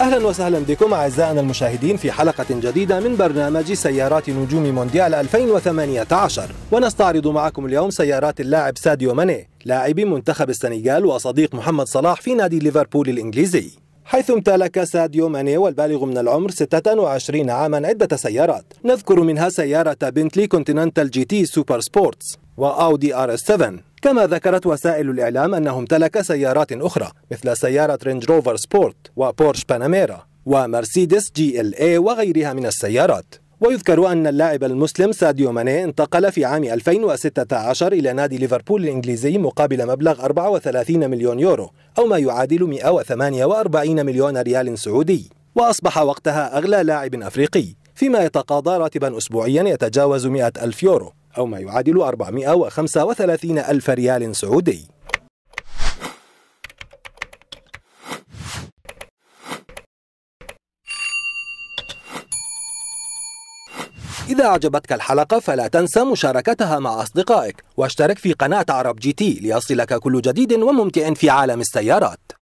أهلا وسهلا بكم أعزائنا المشاهدين في حلقة جديدة من برنامج سيارات نجوم مونديال 2018 ونستعرض معكم اليوم سيارات اللاعب ساديو ماني لاعب منتخب السنغال وصديق محمد صلاح في نادي ليفربول الإنجليزي حيث امتلك ساديو ماني والبالغ من العمر 26 عاما عدة سيارات نذكر منها سيارة بنتلي كونتيننتال جي تي سوبر سبورتس وأودي ار اس 7 كما ذكرت وسائل الإعلام أنه امتلك سيارات أخرى مثل سيارة رينج روفر سبورت وبورش باناميرا ومرسيدس جي ال اي وغيرها من السيارات ويذكر أن اللاعب المسلم ساديو ماني انتقل في عام 2016 إلى نادي ليفربول الإنجليزي مقابل مبلغ 34 مليون يورو أو ما يعادل 148 مليون ريال سعودي وأصبح وقتها أغلى لاعب أفريقي فيما يتقاضى راتبا أسبوعيا يتجاوز 100 ألف يورو أو ما يعادل 435 ألف ريال سعودي إذا أعجبتك الحلقة فلا تنسى مشاركتها مع أصدقائك واشترك في قناة عرب جي تي ليصلك كل جديد وممتع في عالم السيارات